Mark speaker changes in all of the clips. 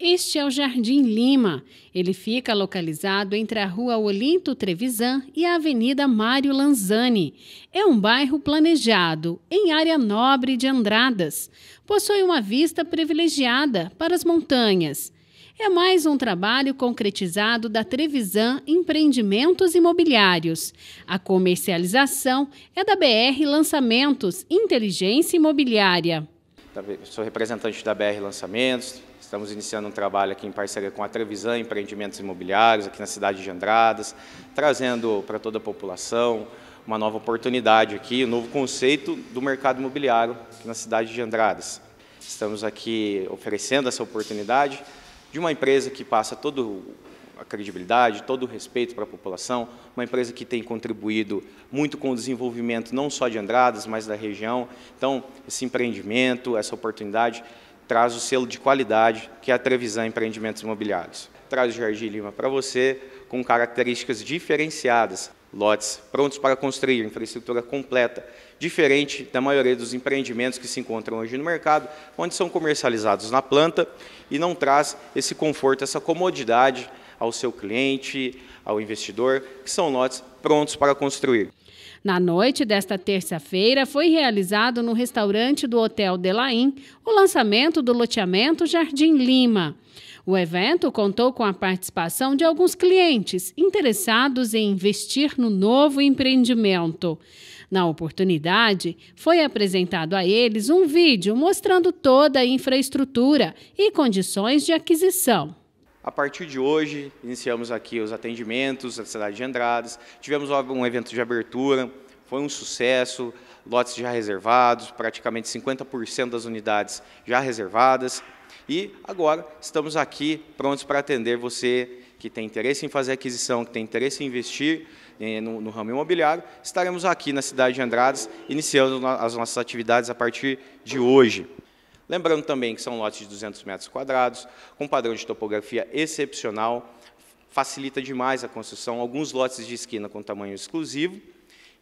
Speaker 1: Este é o Jardim Lima. Ele fica localizado entre a Rua Olinto Trevisan e a Avenida Mário Lanzani. É um bairro planejado, em área nobre de Andradas. Possui uma vista privilegiada para as montanhas. É mais um trabalho concretizado da Trevisan Empreendimentos Imobiliários. A comercialização é da BR Lançamentos Inteligência Imobiliária.
Speaker 2: Tá sou representante da BR Lançamentos, estamos iniciando um trabalho aqui em parceria com a Trevisan Empreendimentos Imobiliários, aqui na cidade de Andradas, trazendo para toda a população uma nova oportunidade aqui, um novo conceito do mercado imobiliário aqui na cidade de Andradas. Estamos aqui oferecendo essa oportunidade de uma empresa que passa todo a credibilidade, todo o respeito para a população, uma empresa que tem contribuído muito com o desenvolvimento não só de Andradas, mas da região. Então, esse empreendimento, essa oportunidade, traz o selo de qualidade que é a Trevisan Empreendimentos Imobiliários. Traz o Jardim Lima para você com características diferenciadas, lotes prontos para construir, infraestrutura completa, diferente da maioria dos empreendimentos que se encontram hoje no mercado, onde são comercializados na planta e não traz esse conforto, essa comodidade ao seu cliente, ao investidor, que são lotes prontos para construir.
Speaker 1: Na noite desta terça-feira, foi realizado no restaurante do Hotel Delaim o lançamento do loteamento Jardim Lima. O evento contou com a participação de alguns clientes interessados em investir no novo empreendimento. Na oportunidade, foi apresentado a eles um vídeo mostrando toda a infraestrutura e condições de aquisição.
Speaker 2: A partir de hoje, iniciamos aqui os atendimentos da cidade de Andradas. Tivemos um evento de abertura, foi um sucesso, lotes já reservados, praticamente 50% das unidades já reservadas. E agora estamos aqui prontos para atender você que tem interesse em fazer aquisição, que tem interesse em investir eh, no, no, ramo imobiliário, estaremos aqui na cidade de Andradas, iniciando as nossas atividades a partir de hoje. Lembrando também que são lotes de 200 metros quadrados, com padrão de topografia excepcional, facilita demais a construção, alguns lotes de esquina com tamanho exclusivo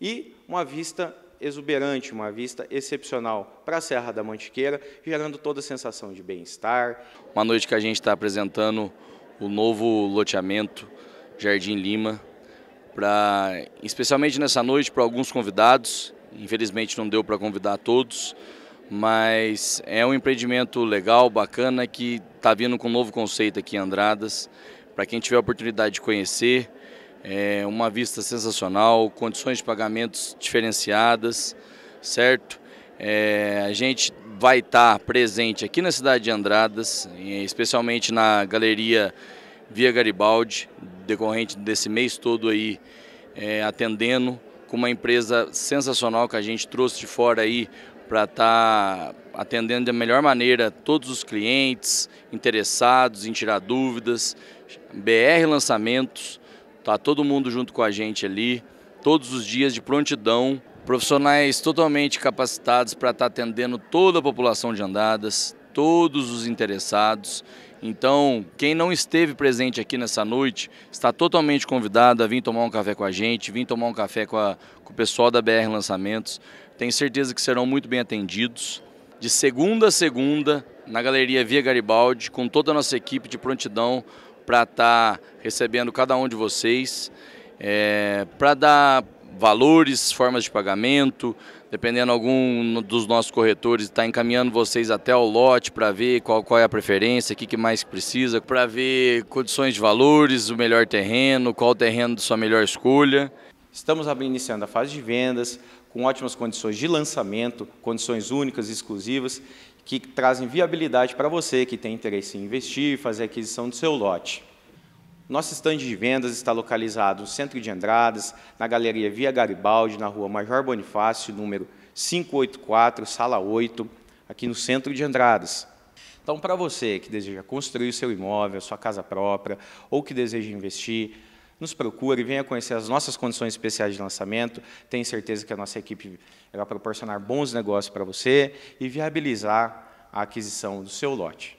Speaker 2: e uma vista exuberante, uma vista excepcional para a Serra da Mantiqueira, gerando toda a sensação de bem-estar.
Speaker 3: Uma noite que a gente está apresentando o novo loteamento Jardim Lima, pra, especialmente nessa noite para alguns convidados, infelizmente não deu para convidar todos, mas é um empreendimento legal, bacana, que está vindo com um novo conceito aqui em Andradas. Para quem tiver a oportunidade de conhecer, é uma vista sensacional, condições de pagamentos diferenciadas, certo? É, a gente vai estar tá presente aqui na cidade de Andradas, especialmente na Galeria Via Garibaldi, decorrente desse mês todo aí, é, atendendo com uma empresa sensacional que a gente trouxe de fora aí para estar tá atendendo da melhor maneira todos os clientes interessados em tirar dúvidas. BR Lançamentos, tá todo mundo junto com a gente ali, todos os dias de prontidão. Profissionais totalmente capacitados para estar tá atendendo toda a população de andadas, todos os interessados. Então, quem não esteve presente aqui nessa noite está totalmente convidado a vir tomar um café com a gente, vir tomar um café com, a, com o pessoal da BR Lançamentos. Tenho certeza que serão muito bem atendidos. De segunda a segunda, na Galeria Via Garibaldi, com toda a nossa equipe de prontidão para estar tá recebendo cada um de vocês, é, para dar valores, formas de pagamento, dependendo algum dos nossos corretores está encaminhando vocês até o lote para ver qual, qual é a preferência, o que, que mais precisa, para ver condições de valores, o melhor terreno, qual o terreno de sua melhor escolha.
Speaker 2: Estamos iniciando a fase de vendas, com ótimas condições de lançamento, condições únicas e exclusivas, que trazem viabilidade para você que tem interesse em investir e fazer aquisição do seu lote. Nosso estande de vendas está localizado no centro de Andradas, na Galeria Via Garibaldi, na rua Major Bonifácio, número 584, sala 8, aqui no centro de Andradas. Então, para você que deseja construir o seu imóvel, sua casa própria, ou que deseja investir, nos procure, venha conhecer as nossas condições especiais de lançamento. Tenho certeza que a nossa equipe vai proporcionar bons negócios para você e viabilizar a aquisição do seu lote.